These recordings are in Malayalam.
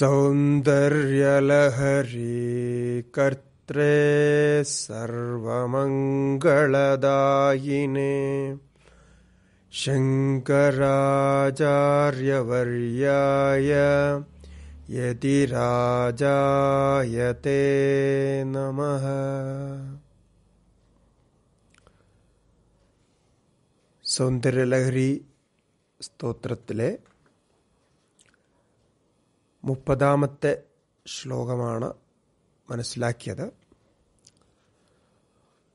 സൗന്ദര്യലഹരി കർത്രേ സർവമംഗളദായിനേ ശങ്കരാചാര്യവർയായ യതിരാജായത്തെ നമ സൗന്ദര്യലഹരി സ്തോത്രത്തിലെ മുപ്പതാമത്തെ ശ്ലോകമാണ് മനസ്സിലാക്കിയത്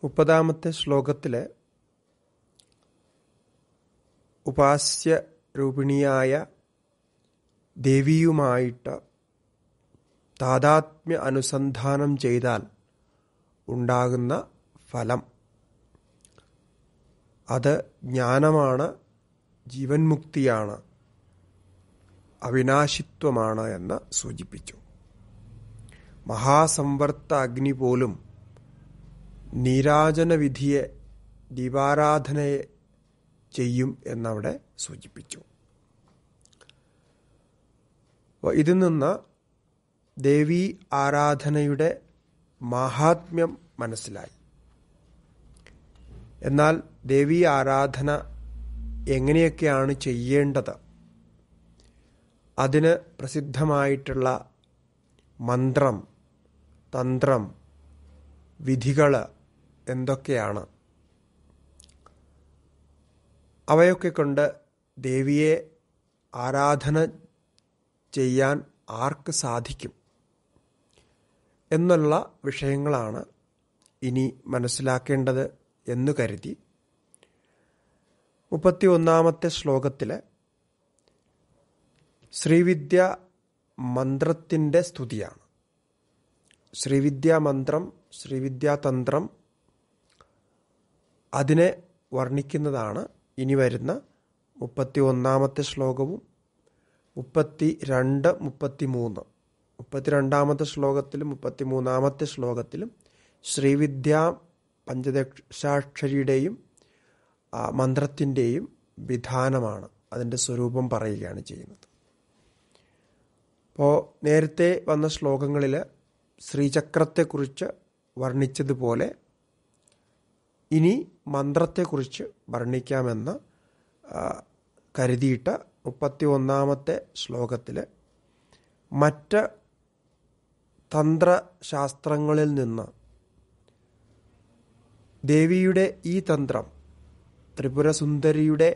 മുപ്പതാമത്തെ ശ്ലോകത്തിലെ ഉപാസ്യ രൂപിണിയായ ദേവിയുമായിട്ട് താതാത്മ്യ അനുസന്ധാനം ചെയ്താൽ ഉണ്ടാകുന്ന ഫലം അത് ജ്ഞാനമാണ് ജീവൻമുക്തിയാണ് അവിനാശിത്വമാണ് എന്ന് സൂചിപ്പിച്ചു മഹാസംവർത്ത അഗ്നി പോലും നീരാജന വിധിയെ ദീപാരാധനയെ ചെയ്യും എന്നവിടെ സൂചിപ്പിച്ചു ഇതിൽ നിന്ന് ദേവി ആരാധനയുടെ മാഹാത്മ്യം മനസ്സിലായി എന്നാൽ ദേവി ആരാധന എങ്ങനെയൊക്കെയാണ് ചെയ്യേണ്ടത് അതിന് പ്രസിദ്ധമായിട്ടുള്ള മന്ത്രം തന്ത്രം വിധികൾ എന്തൊക്കെയാണ് അവയൊക്കെ കൊണ്ട് ദേവിയെ ആരാധന ചെയ്യാൻ ആർക്ക് സാധിക്കും എന്നുള്ള വിഷയങ്ങളാണ് ഇനി മനസ്സിലാക്കേണ്ടത് എന്നു കരുതി മുപ്പത്തി ഒന്നാമത്തെ ശ്ലോകത്തിൽ ശ്രീവിദ്യ മന്ത്രത്തിൻ്റെ സ്തുതിയാണ് ശ്രീവിദ്യ മന്ത്രം ശ്രീവിദ്യാതന്ത്രം അതിനെ വർണ്ണിക്കുന്നതാണ് ഇനി വരുന്ന മുപ്പത്തി ഒന്നാമത്തെ ശ്ലോകവും മുപ്പത്തി രണ്ട് മുപ്പത്തി മൂന്ന് മുപ്പത്തിരണ്ടാമത്തെ ശ്ലോകത്തിലും മുപ്പത്തി മൂന്നാമത്തെ ശ്ലോകത്തിലും ശ്രീവിദ്യ പഞ്ചദക്ഷാക്ഷരിയുടെയും മന്ത്രത്തിൻ്റെയും വിധാനമാണ് അതിൻ്റെ സ്വരൂപം പറയുകയാണ് ചെയ്യുന്നത് അപ്പോൾ നേരത്തെ വന്ന ശ്ലോകങ്ങളിൽ ശ്രീചക്രത്തെക്കുറിച്ച് വർണ്ണിച്ചതുപോലെ ഇനി മന്ത്രത്തെക്കുറിച്ച് വർണ്ണിക്കാമെന്ന് കരുതിയിട്ട് മുപ്പത്തി ഒന്നാമത്തെ ശ്ലോകത്തിൽ മറ്റ് തന്ത്രശാസ്ത്രങ്ങളിൽ നിന്ന് ദേവിയുടെ ഈ തന്ത്രം ത്രിപുരസുന്ദരിയുടെ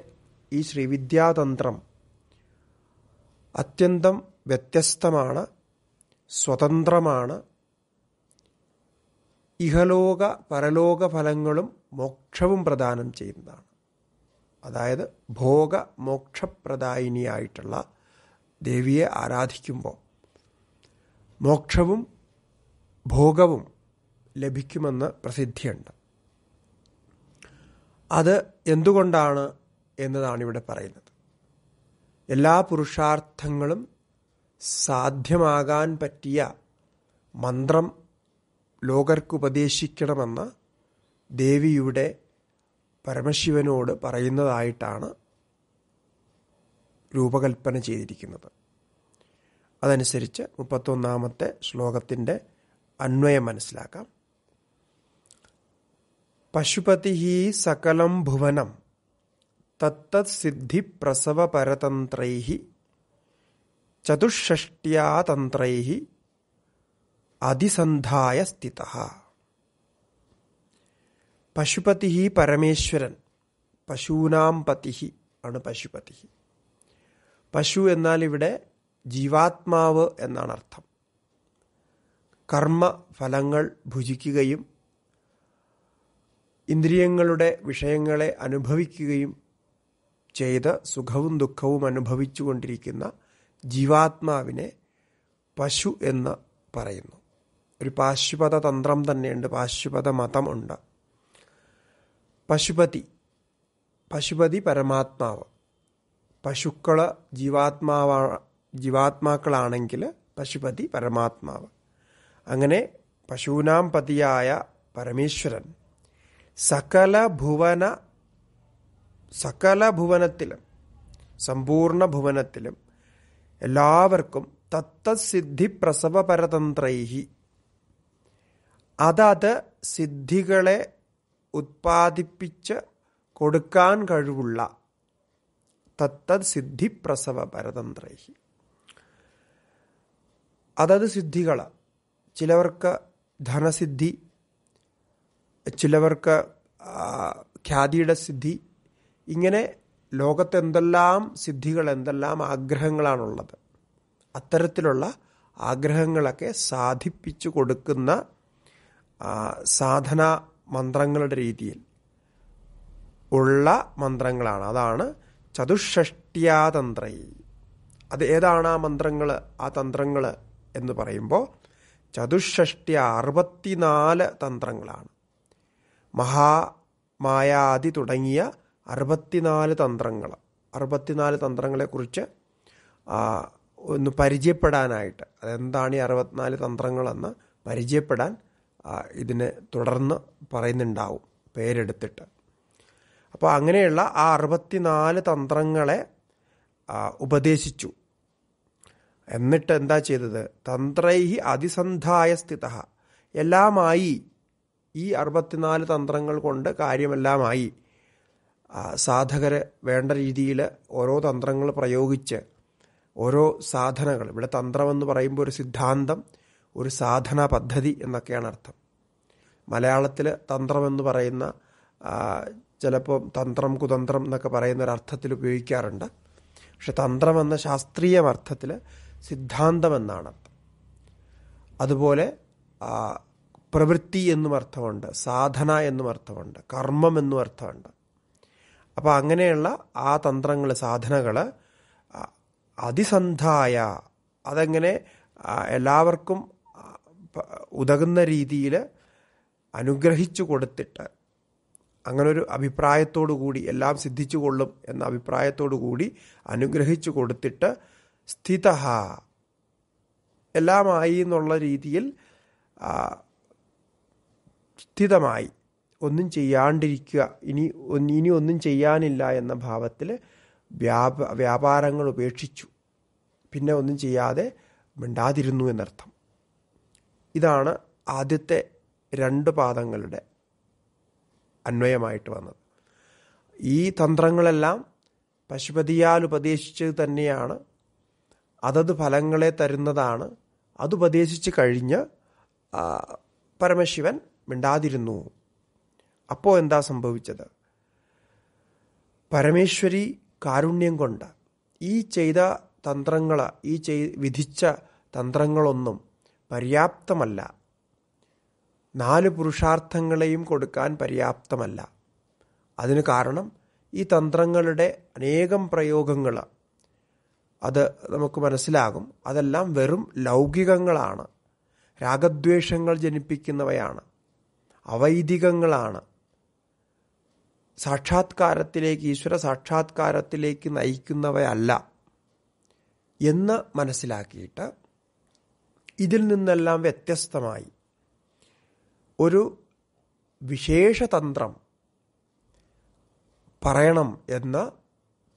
ഈ ശ്രീവിദ്യാതന്ത്രം അത്യന്തം വ്യത്യസ്തമാണ് സ്വതന്ത്രമാണ് ഇഹലോക പരലോക ഫലങ്ങളും മോക്ഷവും പ്രദാനം ചെയ്യുന്നതാണ് അതായത് ഭോഗ മോക്ഷപ്രദായിനിയായിട്ടുള്ള ദേവിയെ ആരാധിക്കുമ്പോൾ മോക്ഷവും ഭോഗവും ലഭിക്കുമെന്ന് പ്രസിദ്ധിയുണ്ട് അത് എന്തുകൊണ്ടാണ് എന്നതാണ് ഇവിടെ പറയുന്നത് എല്ലാ പുരുഷാർത്ഥങ്ങളും സാധ്യമാകാൻ പറ്റിയ മന്ത്രം ലോകർക്കുപദേശിക്കണമെന്ന് ദേവിയുടെ പരമശിവനോട് പറയുന്നതായിട്ടാണ് രൂപകൽപ്പന ചെയ്തിരിക്കുന്നത് അതനുസരിച്ച് മുപ്പത്തൊന്നാമത്തെ ശ്ലോകത്തിൻ്റെ അന്വയം മനസ്സിലാക്കാം പശുപതി സകലം ഭുവനം തത്തത് സിദ്ധി പ്രസവപരതന്ത്രൈ ചതുഷ്ഷ്ടിയാതന്ത്രൈ അതിസന്ധായ സ്ഥിത പശുപതി പരമേശ്വരൻ പശൂനാം പതി ആണ് പശുപതി പശു എന്നാൽ ഇവിടെ ജീവാത്മാവ് എന്നാണ് അർത്ഥം കർമ്മ ഫലങ്ങൾ ഭുജിക്കുകയും ഇന്ദ്രിയങ്ങളുടെ വിഷയങ്ങളെ അനുഭവിക്കുകയും ചെയ്ത് സുഖവും ദുഃഖവും അനുഭവിച്ചുകൊണ്ടിരിക്കുന്ന ജീവാത്മാവിനെ പശു എന്ന് പറയുന്നു ഒരു പാശുപത തന്ത്രം തന്നെയുണ്ട് പാശുപത മതമുണ്ട് പശുപതി പശുപതി പരമാത്മാവ് പശുക്കൾ ജീവാത്മാവ ജീവാത്മാക്കളാണെങ്കിൽ പശുപതി പരമാത്മാവ് അങ്ങനെ പശൂനാം പതിയായ പരമേശ്വരൻ സകല ഭുവന സകല ഭുവനത്തിലും സമ്പൂർണ്ണ ഭുവനത്തിലും എല്ലാവർക്കും തത്തസിദ്ധി പ്രസവപരതന്ത്രൈഹി അതത് സിദ്ധികളെ ഉത്പാദിപ്പിച്ച് കൊടുക്കാൻ കഴിവുള്ള തത്തത് സിദ്ധി പ്രസവ പരതന്ത്രൈഹി അതത് സിദ്ധികൾ ചിലവർക്ക് ധനസിദ്ധി ചിലവർക്ക് ഖ്യാതിയുടെ സിദ്ധി ഇങ്ങനെ ലോകത്തെന്തെല്ലാം സിദ്ധികൾ എന്തെല്ലാം ആഗ്രഹങ്ങളാണുള്ളത് അത്തരത്തിലുള്ള ആഗ്രഹങ്ങളൊക്കെ സാധിപ്പിച്ചു കൊടുക്കുന്ന സാധന മന്ത്രങ്ങളുടെ രീതിയിൽ ഉള്ള മന്ത്രങ്ങളാണ് അതാണ് ചതുഷ്ഷ്ട്യാതന്ത്രൈ അത് ഏതാണ് ആ മന്ത്രങ്ങൾ ആ തന്ത്രങ്ങൾ എന്ന് പറയുമ്പോൾ ചതുഷ്ഷ്ട്യ അറുപത്തിനാല് തന്ത്രങ്ങളാണ് മഹാമായാദി തുടങ്ങിയ അറുപത്തിനാല് തന്ത്രങ്ങൾ അറുപത്തിനാല് തന്ത്രങ്ങളെക്കുറിച്ച് ഒന്ന് പരിചയപ്പെടാനായിട്ട് അതെന്താണ് ഈ അറുപത്തിനാല് തന്ത്രങ്ങളെന്ന് പരിചയപ്പെടാൻ ഇതിനെ തുടർന്ന് പറയുന്നുണ്ടാവും പേരെടുത്തിട്ട് അപ്പോൾ അങ്ങനെയുള്ള ആ അറുപത്തിനാല് തന്ത്രങ്ങളെ ഉപദേശിച്ചു എന്നിട്ട് എന്താ ചെയ്തത് തന്ത്രൈഹി അതിസന്ധായ സ്ഥിത എല്ലാമായി ഈ അറുപത്തിനാല് തന്ത്രങ്ങൾ കൊണ്ട് കാര്യമെല്ലാമായി സാധകർ വേണ്ട രീതിയിൽ ഓരോ തന്ത്രങ്ങൾ പ്രയോഗിച്ച് ഓരോ സാധനകൾ ഇവിടെ തന്ത്രമെന്ന് പറയുമ്പോൾ ഒരു സിദ്ധാന്തം ഒരു സാധന പദ്ധതി എന്നൊക്കെയാണ് അർത്ഥം മലയാളത്തിൽ തന്ത്രമെന്ന് പറയുന്ന ചിലപ്പോൾ തന്ത്രം കുതന്ത്രം എന്നൊക്കെ പറയുന്ന ഒരു അർത്ഥത്തിൽ ഉപയോഗിക്കാറുണ്ട് പക്ഷെ തന്ത്രം എന്ന ശാസ്ത്രീയ അർത്ഥത്തിൽ സിദ്ധാന്തം എന്നാണ് അർത്ഥം അതുപോലെ പ്രവൃത്തി എന്നും അർത്ഥമുണ്ട് സാധന എന്നും അർത്ഥമുണ്ട് കർമ്മം എന്നും അർത്ഥമുണ്ട് അപ്പോൾ അങ്ങനെയുള്ള ആ തന്ത്രങ്ങൾ സാധനകൾ അതിസന്ധായ അതെങ്ങനെ എല്ലാവർക്കും ഉതകുന്ന രീതിയിൽ അനുഗ്രഹിച്ചു കൊടുത്തിട്ട് അങ്ങനൊരു അഭിപ്രായത്തോടു കൂടി എല്ലാം സിദ്ധിച്ചു കൊള്ളും എന്ന അഭിപ്രായത്തോടു കൂടി അനുഗ്രഹിച്ചു കൊടുത്തിട്ട് സ്ഥിത എല്ലാമായി എന്നുള്ള രീതിയിൽ സ്ഥിതമായി ഒന്നും ചെയ്യാണ്ടിരിക്കുക ഇനി ഇനി ഒന്നും ചെയ്യാനില്ല എന്ന ഭാവത്തിൽ വ്യാപ വ്യാപാരങ്ങൾ ഉപേക്ഷിച്ചു പിന്നെ ഒന്നും ചെയ്യാതെ മിണ്ടാതിരുന്നു എന്നർത്ഥം ഇതാണ് ആദ്യത്തെ രണ്ട് പാദങ്ങളുടെ അന്വയമായിട്ട് വന്നത് ഈ തന്ത്രങ്ങളെല്ലാം പശുപതിയാൽ ഉപദേശിച്ചത് തന്നെയാണ് അതത് ഫലങ്ങളെ തരുന്നതാണ് അതുപദേശിച്ച് കഴിഞ്ഞ് പരമശിവൻ മിണ്ടാതിരുന്നു അപ്പോൾ എന്താ സംഭവിച്ചത് പരമേശ്വരി കാരുണ്യം കൊണ്ട ഈ ചെയ്ത തന്ത്രങ്ങൾ ഈ ചെയ് വിധിച്ച തന്ത്രങ്ങളൊന്നും പര്യാപ്തമല്ല നാല് പുരുഷാർത്ഥങ്ങളെയും കൊടുക്കാൻ പര്യാപ്തമല്ല അതിന് കാരണം ഈ തന്ത്രങ്ങളുടെ അനേകം പ്രയോഗങ്ങൾ അത് നമുക്ക് മനസ്സിലാകും അതെല്ലാം വെറും ലൗകികങ്ങളാണ് രാഗദ്വേഷങ്ങൾ ജനിപ്പിക്കുന്നവയാണ് അവൈദികങ്ങളാണ് സാക്ഷാത്കാരത്തിലേക്ക് ഈശ്വര സാക്ഷാത്കാരത്തിലേക്ക് നയിക്കുന്നവയല്ല എന്ന് മനസ്സിലാക്കിയിട്ട് ഇതിൽ നിന്നെല്ലാം വ്യത്യസ്തമായി ഒരു വിശേഷതന്ത്രം പറയണം എന്ന്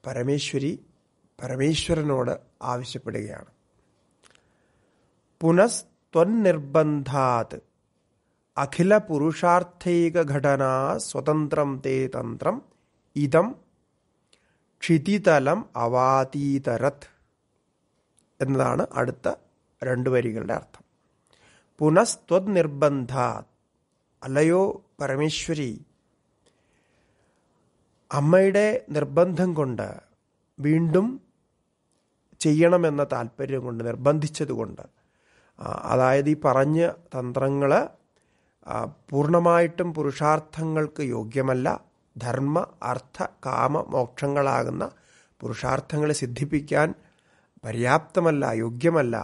പരമേശ്വരി പരമേശ്വരനോട് ആവശ്യപ്പെടുകയാണ് പുനസ്ത്വനിർബന്ധാത് അഖില പുരുഷാർത്ഥൈകഘടനാ സ്വതന്ത്രം തേ തന്ത്രം ഇതം ക്ഷിതിതലം അവാതീതരത് എന്നതാണ് അടുത്ത രണ്ട് വരികളുടെ അർത്ഥം നിർബന്ധാ അല്ലയോ പരമേശ്വരി അമ്മയുടെ നിർബന്ധം കൊണ്ട് വീണ്ടും ചെയ്യണമെന്ന താല്പര്യം കൊണ്ട് നിർബന്ധിച്ചതുകൊണ്ട് അതായത് ഈ പറഞ്ഞ തന്ത്രങ്ങൾ പൂർണ്ണമായിട്ടും പുരുഷാർത്ഥങ്ങൾക്ക് യോഗ്യമല്ല ധർമ്മ അർത്ഥ കാമ മോക്ഷങ്ങളാകുന്ന പുരുഷാർത്ഥങ്ങളെ സിദ്ധിപ്പിക്കാൻ പര്യാപ്തമല്ല യോഗ്യമല്ല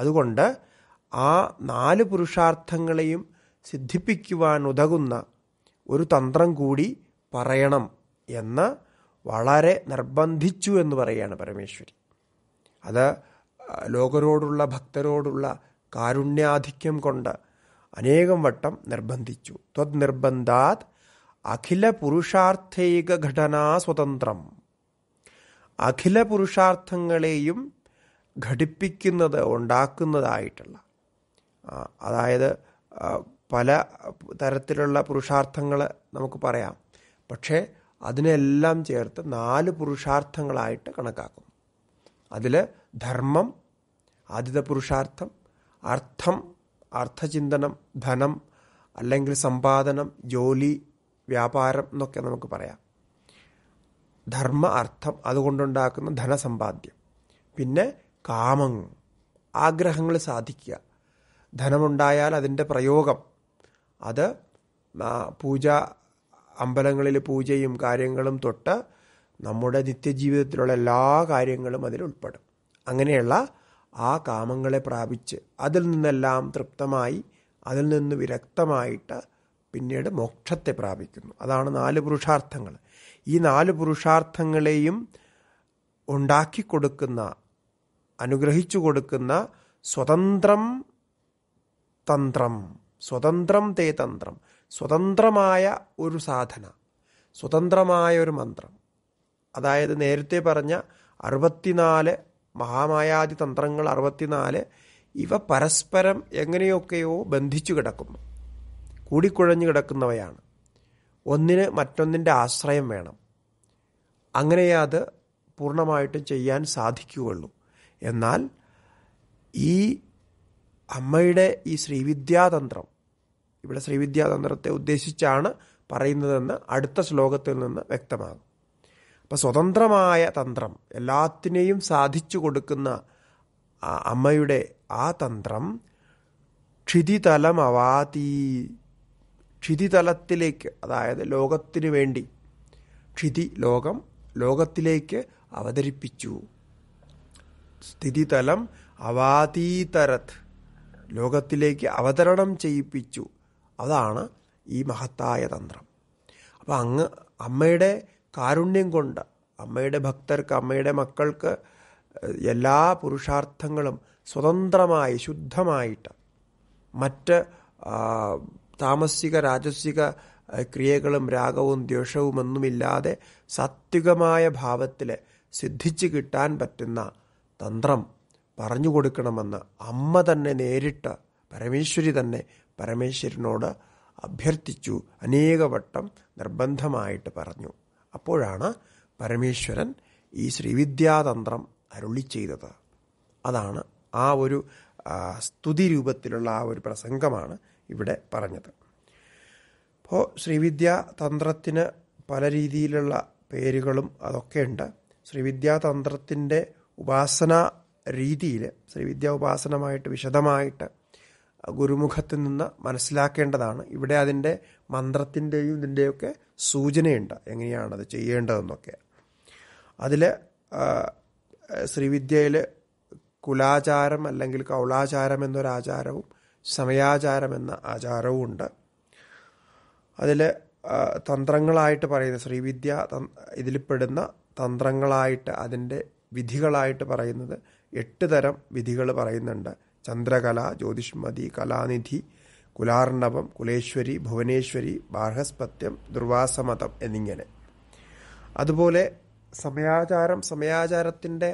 അതുകൊണ്ട് ആ നാല് പുരുഷാർത്ഥങ്ങളെയും സിദ്ധിപ്പിക്കുവാൻ ഉതകുന്ന ഒരു തന്ത്രം കൂടി പറയണം എന്ന് വളരെ നിർബന്ധിച്ചു എന്ന് പറയുകയാണ് പരമേശ്വരി അത് ലോകരോടുള്ള ഭക്തരോടുള്ള കാരുണ്യാധിക്യം കൊണ്ട് അനേകം വട്ടം നിർബന്ധിച്ചു ത്വത് നിർബന്ധാത് അഖില പുരുഷാർത്ഥൈക ഘടനാ സ്വതന്ത്രം അഖില പുരുഷാർത്ഥങ്ങളെയും ഘടിപ്പിക്കുന്നത് ഉണ്ടാക്കുന്നതായിട്ടുള്ള അതായത് പല തരത്തിലുള്ള പുരുഷാർത്ഥങ്ങൾ നമുക്ക് പറയാം പക്ഷേ അതിനെല്ലാം ചേർത്ത് നാല് പുരുഷാർത്ഥങ്ങളായിട്ട് കണക്കാക്കും അതിൽ ധർമ്മം ആദിത പുരുഷാർത്ഥം അർത്ഥം അർത്ഥചിന്തനം ധനം അല്ലെങ്കിൽ സമ്പാദനം ജോലി വ്യാപാരം എന്നൊക്കെ നമുക്ക് പറയാം ധർമ്മ അർത്ഥം അതുകൊണ്ടുണ്ടാക്കുന്ന ധനസമ്പാദ്യം പിന്നെ കാമങ്ങൾ ആഗ്രഹങ്ങൾ സാധിക്കുക ധനമുണ്ടായാൽ അതിൻ്റെ പ്രയോഗം അത് പൂജ അമ്പലങ്ങളിൽ പൂജയും കാര്യങ്ങളും തൊട്ട് നമ്മുടെ നിത്യജീവിതത്തിലുള്ള എല്ലാ കാര്യങ്ങളും അതിൽ ഉൾപ്പെടും അങ്ങനെയുള്ള ആ കാമങ്ങളെ പ്രാപിച്ച് അതിൽ നിന്നെല്ലാം തൃപ്തമായി അതിൽ നിന്ന് വിരക്തമായിട്ട് പിന്നീട് മോക്ഷത്തെ പ്രാപിക്കുന്നു അതാണ് നാല് പുരുഷാർത്ഥങ്ങൾ ഈ നാല് പുരുഷാർത്ഥങ്ങളെയും ഉണ്ടാക്കി കൊടുക്കുന്ന അനുഗ്രഹിച്ചു കൊടുക്കുന്ന സ്വതന്ത്രം തന്ത്രം സ്വതന്ത്രം തേ തന്ത്രം സ്വതന്ത്രമായ ഒരു സാധന സ്വതന്ത്രമായ ഒരു മന്ത്രം അതായത് നേരത്തെ പറഞ്ഞ അറുപത്തിനാല് മഹാമായാദി തന്ത്രങ്ങൾ അറുപത്തിനാല് ഇവ പരസ്പരം എങ്ങനെയൊക്കെയോ ബന്ധിച്ചു കിടക്കുന്നു കൂടിക്കുഴഞ്ഞു കിടക്കുന്നവയാണ് ഒന്നിന് മറ്റൊന്നിൻ്റെ ആശ്രയം വേണം അങ്ങനെയേ അത് പൂർണ്ണമായിട്ടും ചെയ്യാൻ സാധിക്കുകയുള്ളൂ എന്നാൽ ഈ അമ്മയുടെ ഈ ശ്രീവിദ്യാതന്ത്രം ഇവിടെ ശ്രീവിദ്യാതന്ത്രത്തെ ഉദ്ദേശിച്ചാണ് പറയുന്നതെന്ന് അടുത്ത ശ്ലോകത്തിൽ നിന്ന് വ്യക്തമാകും അപ്പം സ്വതന്ത്രമായ തന്ത്രം എല്ലാത്തിനെയും സാധിച്ചു കൊടുക്കുന്ന അമ്മയുടെ ആ തന്ത്രം ക്ഷിതിതലം അവാതി ക്ഷിതിതലത്തിലേക്ക് അതായത് ലോകത്തിന് വേണ്ടി ക്ഷിതി ലോകം ലോകത്തിലേക്ക് അവതരിപ്പിച്ചു സ്ഥിതിതലം അവാതീതരത് ലോകത്തിലേക്ക് അവതരണം ചെയ്യിപ്പിച്ചു അതാണ് ഈ മഹത്തായ തന്ത്രം അപ്പം അങ്ങ് അമ്മയുടെ കാരുണ്യം കൊണ്ട് അമ്മയുടെ ഭക്തർക്ക് അമ്മയുടെ മക്കൾക്ക് എല്ലാ പുരുഷാർത്ഥങ്ങളും സ്വതന്ത്രമായി ശുദ്ധമായിട്ട് മറ്റ് താമസിക രാജസിക ക്രിയകളും രാഗവും ദ്വേഷവും ഒന്നുമില്ലാതെ സാത്വികമായ ഭാവത്തിൽ സിദ്ധിച്ചു കിട്ടാൻ പറ്റുന്ന തന്ത്രം പറഞ്ഞു കൊടുക്കണമെന്ന് അമ്മ തന്നെ നേരിട്ട് പരമേശ്വരി തന്നെ പരമേശ്വരനോട് അഭ്യർത്ഥിച്ചു അനേകവട്ടം നിർബന്ധമായിട്ട് പറഞ്ഞു അപ്പോഴാണ് പരമേശ്വരൻ ഈ ശ്രീവിദ്യാതന്ത്രം അരുളി ചെയ്തത് അതാണ് ആ ഒരു സ്തുതി രൂപത്തിലുള്ള ആ ഒരു പ്രസംഗമാണ് ഇവിടെ പറഞ്ഞത് അപ്പോൾ ശ്രീവിദ്യാതന്ത്രത്തിന് പല രീതിയിലുള്ള പേരുകളും അതൊക്കെയുണ്ട് ശ്രീവിദ്യാതന്ത്രത്തിൻ്റെ ഉപാസന രീതിയിൽ ശ്രീവിദ്യ ഉപാസനമായിട്ട് വിശദമായിട്ട് ഗുരുമുഖത്ത് നിന്ന് മനസ്സിലാക്കേണ്ടതാണ് ഇവിടെ അതിൻ്റെ മന്ത്രത്തിൻ്റെയും ഇതിൻ്റെയൊക്കെ സൂചനയുണ്ട് എങ്ങനെയാണത് ചെയ്യേണ്ടതെന്നൊക്കെ അതിൽ ശ്രീവിദ്യയിൽ കുലാചാരം അല്ലെങ്കിൽ കൗളാചാരം എന്നൊരാചാരവും സമയാചാരം എന്ന ആചാരവും ഉണ്ട് അതിൽ തന്ത്രങ്ങളായിട്ട് പറയുന്ന ശ്രീവിദ്യ ഇതിൽപ്പെടുന്ന തന്ത്രങ്ങളായിട്ട് അതിൻ്റെ വിധികളായിട്ട് പറയുന്നത് എട്ട് തരം വിധികൾ പറയുന്നുണ്ട് ചന്ദ്രകല ജ്യോതിഷ്മതി കലാനിധി കുലാർണവം കുലേശ്വരി ഭുവനേശ്വരി ബാർഹസ്പത്യം ദുർവാസമതം എന്നിങ്ങനെ അതുപോലെ സമയാചാരം സമയാചാരത്തിൻ്റെ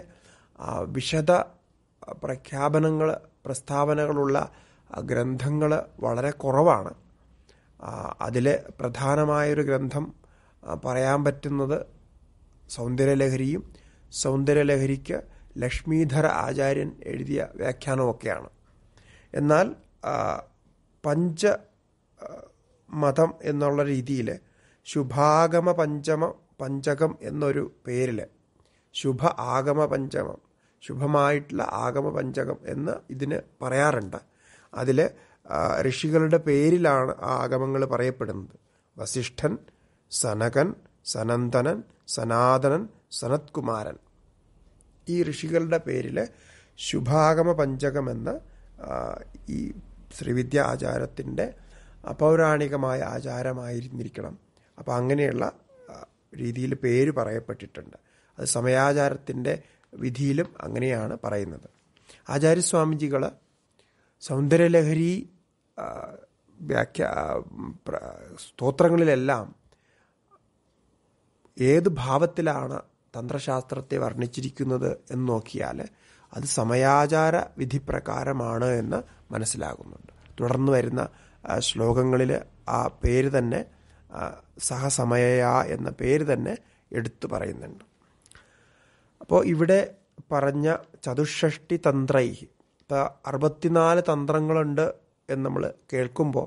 വിശദ പ്രഖ്യാപനങ്ങൾ പ്രസ്താവനകളുള്ള ഗ്രന്ഥങ്ങൾ വളരെ കുറവാണ് അതിലെ പ്രധാനമായൊരു ഗ്രന്ഥം പറയാൻ പറ്റുന്നത് സൗന്ദര്യലഹരിയും സൗന്ദര്യലഹരിക്ക് ലക്ഷ്മീധര ആചാര്യൻ എഴുതിയ വ്യാഖ്യാനമൊക്കെയാണ് എന്നാൽ പഞ്ച മതം എന്നുള്ള രീതിയിൽ ശുഭാഗമ പഞ്ചമ പഞ്ചകം എന്നൊരു പേരിൽ ശുഭ ആഗമ പഞ്ചമം ശുഭമായിട്ടുള്ള ആഗമ പഞ്ചകം എന്ന് ഇതിന് പറയാറുണ്ട് അതിൽ ഋഷികളുടെ പേരിലാണ് ആ ആഗമങ്ങൾ പറയപ്പെടുന്നത് വസിഷ്ഠൻ സനകൻ സനന്ദനൻ സനാതനൻ സനത്കുമാരൻ ഈ ഋഷികളുടെ പേരിൽ ശുഭാഗമ പഞ്ചകമെന്ന ഈ ശ്രീവിദ്യ ആചാരത്തിൻ്റെ അപൗരാണികമായ ആചാരമായിരുന്നിരിക്കണം അപ്പോൾ അങ്ങനെയുള്ള രീതിയിൽ പേര് പറയപ്പെട്ടിട്ടുണ്ട് അത് സമയാചാരത്തിൻ്റെ വിധിയിലും അങ്ങനെയാണ് പറയുന്നത് ആചാര്യസ്വാമിജികൾ സൗന്ദര്യലഹരി വ്യാഖ്യ സ്തോത്രങ്ങളിലെല്ലാം ഏത് ഭാവത്തിലാണ് തന്ത്രശാസ്ത്രത്തെ വർണ്ണിച്ചിരിക്കുന്നത് എന്ന് നോക്കിയാൽ അത് സമയാചാര വിധിപ്രകാരമാണ് എന്ന് മനസ്സിലാകുന്നുണ്ട് തുടർന്ന് വരുന്ന ശ്ലോകങ്ങളിൽ ആ പേര് തന്നെ സഹസമയ എന്ന പേര് തന്നെ എടുത്തു പറയുന്നുണ്ട് അപ്പോൾ ഇവിടെ പറഞ്ഞ ചതുഷ്ഷഷ്ടി തന്ത്രൈ ഇപ്പോൾ അറുപത്തിനാല് തന്ത്രങ്ങളുണ്ട് എന്ന് നമ്മൾ കേൾക്കുമ്പോൾ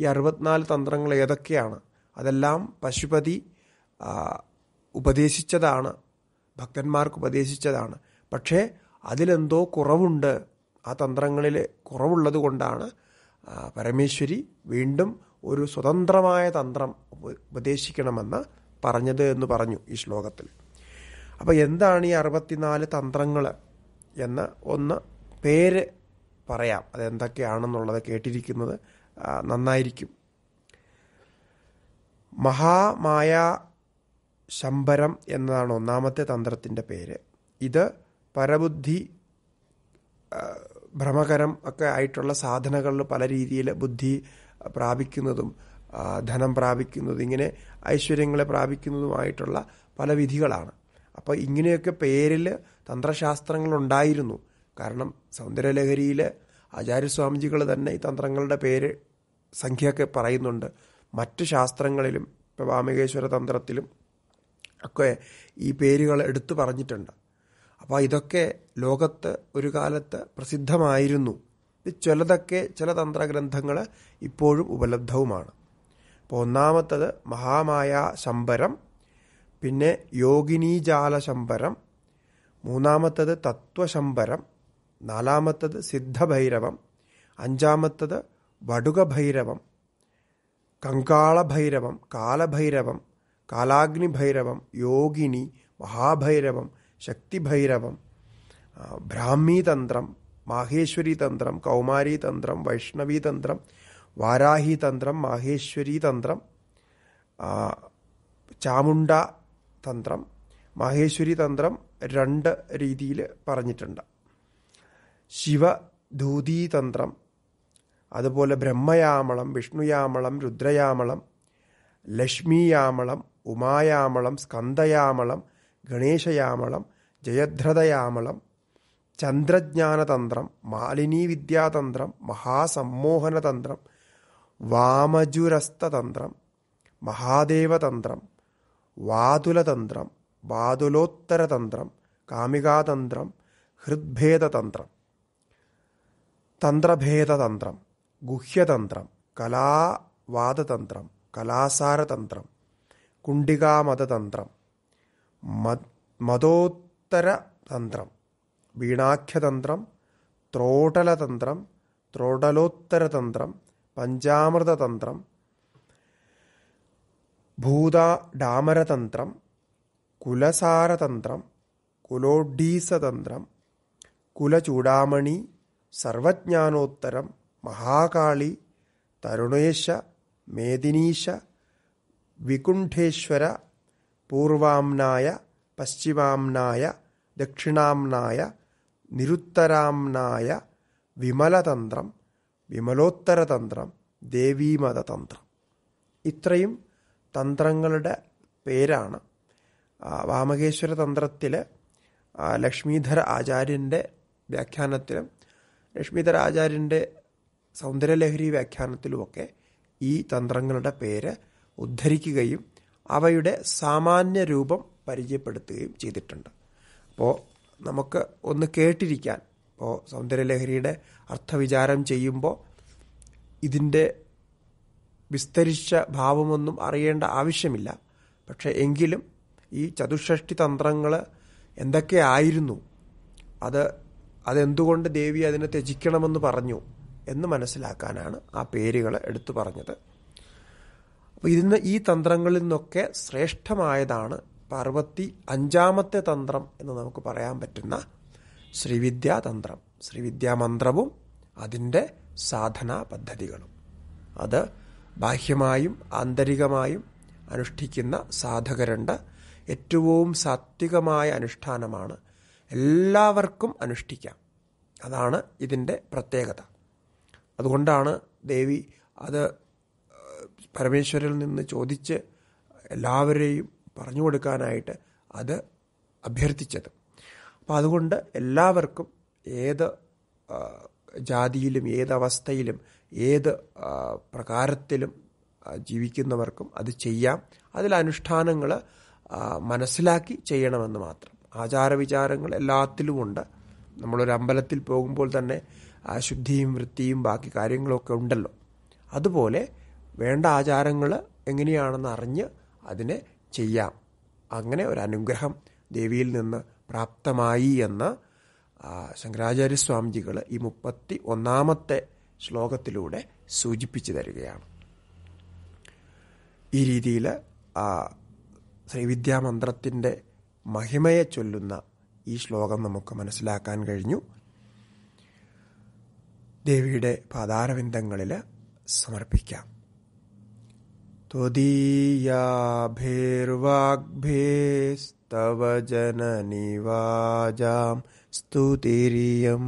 ഈ അറുപത്തിനാല് തന്ത്രങ്ങൾ ഏതൊക്കെയാണ് അതെല്ലാം പശുപതി ഉപദേശിച്ചതാണ് ഭക്തന്മാർക്ക് ഉപദേശിച്ചതാണ് പക്ഷേ അതിലെന്തോ കുറവുണ്ട് ആ തന്ത്രങ്ങളിൽ കുറവുള്ളത് കൊണ്ടാണ് പരമേശ്വരി വീണ്ടും ഒരു സ്വതന്ത്രമായ തന്ത്രം ഉപദേശിക്കണമെന്ന് പറഞ്ഞത് എന്ന് പറഞ്ഞു ഈ ശ്ലോകത്തിൽ അപ്പോൾ എന്താണ് ഈ അറുപത്തിനാല് തന്ത്രങ്ങൾ എന്ന് ഒന്ന് പേര് പറയാം അതെന്തൊക്കെയാണെന്നുള്ളത് കേട്ടിരിക്കുന്നത് നന്നായിരിക്കും മഹാമായ ശംബരം എന്നതാണ് ഒന്നാമത്തെ തന്ത്രത്തിൻ്റെ പേര് ഇത് പരബുദ്ധി ഭ്രമകരം ഒക്കെ ആയിട്ടുള്ള സാധനങ്ങളിൽ പല രീതിയിൽ ബുദ്ധി പ്രാപിക്കുന്നതും ധനം പ്രാപിക്കുന്നതും ഇങ്ങനെ ഐശ്വര്യങ്ങളെ പ്രാപിക്കുന്നതുമായിട്ടുള്ള പല വിധികളാണ് അപ്പോൾ ഇങ്ങനെയൊക്കെ പേരിൽ തന്ത്രശാസ്ത്രങ്ങൾ ഉണ്ടായിരുന്നു കാരണം സൗന്ദര്യലഹരിയിൽ ആചാര്യസ്വാമിജികൾ തന്നെ ഈ തന്ത്രങ്ങളുടെ പേര് സംഖ്യയൊക്കെ പറയുന്നുണ്ട് മറ്റ് ശാസ്ത്രങ്ങളിലും ഇപ്പോൾ വാമികേശ്വര തന്ത്രത്തിലും ഒക്കെ ഈ പേരുകൾ എടുത്തു പറഞ്ഞിട്ടുണ്ട് അപ്പോൾ ഇതൊക്കെ ലോകത്ത് ഒരു കാലത്ത് പ്രസിദ്ധമായിരുന്നു ചിലതൊക്കെ ചില തന്ത്രഗ്രന്ഥങ്ങൾ ഇപ്പോഴും ഉപലബ്ധവുമാണ് അപ്പോൾ ഒന്നാമത്തത് മഹാമായ ശമ്പരം പിന്നെ യോഗിനീജാല ശമ്പരം മൂന്നാമത്തത് തത്വശമ്പരം നാലാമത്തത് സിദ്ധഭൈരവം അഞ്ചാമത്തത് വടുകഭൈരവം കങ്കാളഭൈരവം കാലഭൈരവം കാലാഗ്നിഭൈരവം യോഗിനി മഹാഭൈരവം ശക്തിഭൈരവം ബ്രാഹ്മീതന്ത്രം തന്ത്രം കൗമാരീതന്ത്രം തന്ത്രം വാരാഹിതന്ത്രം തന്ത്രം ചാമുണ്ട തന്ത്രം മാഹേശ്വരി തന്ത്രം രണ്ട് രീതിയിൽ പറഞ്ഞിട്ടുണ്ട് ശിവധൂതീതന്ത്രം അതുപോലെ ബ്രഹ്മയാമളം വിഷ്ണുയാമളം രുദ്രയാമളം ലക്ഷ്മിയാമളം ഉമായാമളം സ്കന്ദയാമളം ഗണേശയാമളം ജയദ്രഥയാമളം ചന്ദ്രജ്ഞാനതന്ത്രം മാലിനീ വിദ്യാതന്ത്രം മഹാസമ്മോഹനതന്ത്രം വാമജുരസ്തതന്ത്രം മഹാദേവതന്ത്രം വാതുലതന്ത്രം വാതുലോത്തരതന്ത്രം കാമികാതന്ത്രം ഹൃദ്ഭേദതന്ത്രം തന്ത്രഭേദതന്ത്രം ഗുഹ്യതന്ത്രം കലാവാദതന്ത്രം കലാസാരതന്ത്രം കുണ്ടികാമതതന്ത്രം മതോത്തര തന്ത്രം വീണാഖ്യതന്ത്രം ത്രോടലതന്ത്രം ത്രോടലോത്തരതന്ത്രം പഞ്ചാമൃതതന്ത്രം ഭൂതാഡാമരതന്ത്രം കുലസാരതന്ത്രം കുലോഡീസതന്ത്രം കുലചൂടാമണി സർവജ്ഞാനോത്തരം മഹാകാളി തരുണേശ മേദിനീശ വികുണ്ഠേശ്വര പൂർവാംനായ പശ്ചിമാംനായ ദക്ഷിണാംനായ നിരുത്തരാംനായ വിമലതന്ത്രം വിമലോത്തരതന്ത്രം ദേവീമതതന്ത്രം ഇത്രയും തന്ത്രങ്ങളുടെ പേരാണ് വാമകേശ്വര തന്ത്രത്തിൽ ലക്ഷ്മീധര ആചാര്യൻ്റെ വ്യാഖ്യാനത്തിലും ലക്ഷ്മീധര ആചാര്യൻ്റെ സൗന്ദര്യലഹരി വ്യാഖ്യാനത്തിലുമൊക്കെ ഈ തന്ത്രങ്ങളുടെ പേര് ഉദ്ധരിക്കുകയും അവയുടെ സാമാന്യ രൂപം പരിചയപ്പെടുത്തുകയും ചെയ്തിട്ടുണ്ട് അപ്പോൾ നമുക്ക് ഒന്ന് കേട്ടിരിക്കാൻ ഇപ്പോൾ സൗന്ദര്യലഹരിയുടെ അർത്ഥവിചാരം ചെയ്യുമ്പോൾ ഇതിൻ്റെ വിസ്തരിച്ച ഭാവമൊന്നും അറിയേണ്ട ആവശ്യമില്ല പക്ഷേ എങ്കിലും ഈ ചതുഷ്ഷ്ടി തന്ത്രങ്ങൾ എന്തൊക്കെയായിരുന്നു അത് അതെന്തുകൊണ്ട് ദേവി അതിനെ ത്യജിക്കണമെന്ന് പറഞ്ഞു എന്ന് മനസ്സിലാക്കാനാണ് ആ പേരുകൾ എടുത്തു പറഞ്ഞത് അപ്പോൾ ഇതിന് ഈ തന്ത്രങ്ങളിൽ നിന്നൊക്കെ ശ്രേഷ്ഠമായതാണ് പാർവത്തി അഞ്ചാമത്തെ തന്ത്രം എന്ന് നമുക്ക് പറയാൻ പറ്റുന്ന ശ്രീവിദ്യാ മന്ത്രവും അതിൻ്റെ സാധനാ പദ്ധതികളും അത് ബാഹ്യമായും ആന്തരികമായും അനുഷ്ഠിക്കുന്ന സാധകരുണ്ട് ഏറ്റവും സാത്വികമായ അനുഷ്ഠാനമാണ് എല്ലാവർക്കും അനുഷ്ഠിക്കാം അതാണ് ഇതിൻ്റെ പ്രത്യേകത അതുകൊണ്ടാണ് ദേവി അത് പരമേശ്വരിൽ നിന്ന് ചോദിച്ച് എല്ലാവരെയും പറഞ്ഞു കൊടുക്കാനായിട്ട് അത് അഭ്യർത്ഥിച്ചത് അപ്പോൾ അതുകൊണ്ട് എല്ലാവർക്കും ഏത് ജാതിയിലും ഏത് അവസ്ഥയിലും ഏത് പ്രകാരത്തിലും ജീവിക്കുന്നവർക്കും അത് ചെയ്യാം അതിൽ അനുഷ്ഠാനങ്ങൾ മനസ്സിലാക്കി ചെയ്യണമെന്ന് മാത്രം ആചാരവിചാരങ്ങൾ എല്ലാത്തിലുമുണ്ട് നമ്മളൊരു അമ്പലത്തിൽ പോകുമ്പോൾ തന്നെ ശുദ്ധിയും വൃത്തിയും ബാക്കി കാര്യങ്ങളൊക്കെ ഉണ്ടല്ലോ അതുപോലെ വേണ്ട ആചാരങ്ങൾ എങ്ങനെയാണെന്ന് അറിഞ്ഞ് അതിനെ ചെയ്യാം അങ്ങനെ ഒരു അനുഗ്രഹം ദേവിയിൽ നിന്ന് പ്രാപ്തമായി എന്ന് ശങ്കരാചാര്യസ്വാമിജികൾ ഈ മുപ്പത്തി ഒന്നാമത്തെ ശ്ലോകത്തിലൂടെ സൂചിപ്പിച്ചു തരികയാണ് ഈ രീതിയിൽ ശ്രീവിദ്യാമന്ത്രത്തിൻ്റെ മഹിമയെ ചൊല്ലുന്ന ഈ ശ്ലോകം നമുക്ക് മനസ്സിലാക്കാൻ കഴിഞ്ഞു ദേവിയുടെ പാതാരവിന്ദങ്ങളിൽ സമർപ്പിക്കാം त्वदीयाभेर्वाग्भेस्तव जननि स्तुतिरियम्